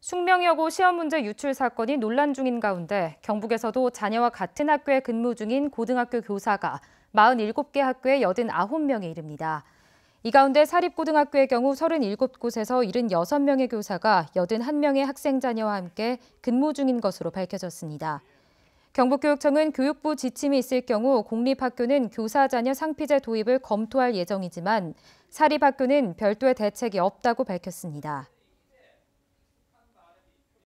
숙명여고 시험 문제 유출 사건이 논란 중인 가운데 경북에서도 자녀와 같은 학교에 근무 중인 고등학교 교사가 47개 학교에 89명에 이릅니다. 이 가운데 사립고등학교의 경우 37곳에서 76명의 교사가 81명의 학생 자녀와 함께 근무 중인 것으로 밝혀졌습니다. 경북교육청은 교육부 지침이 있을 경우 공립학교는 교사 자녀 상피제 도입을 검토할 예정이지만 사립학교는 별도의 대책이 없다고 밝혔습니다.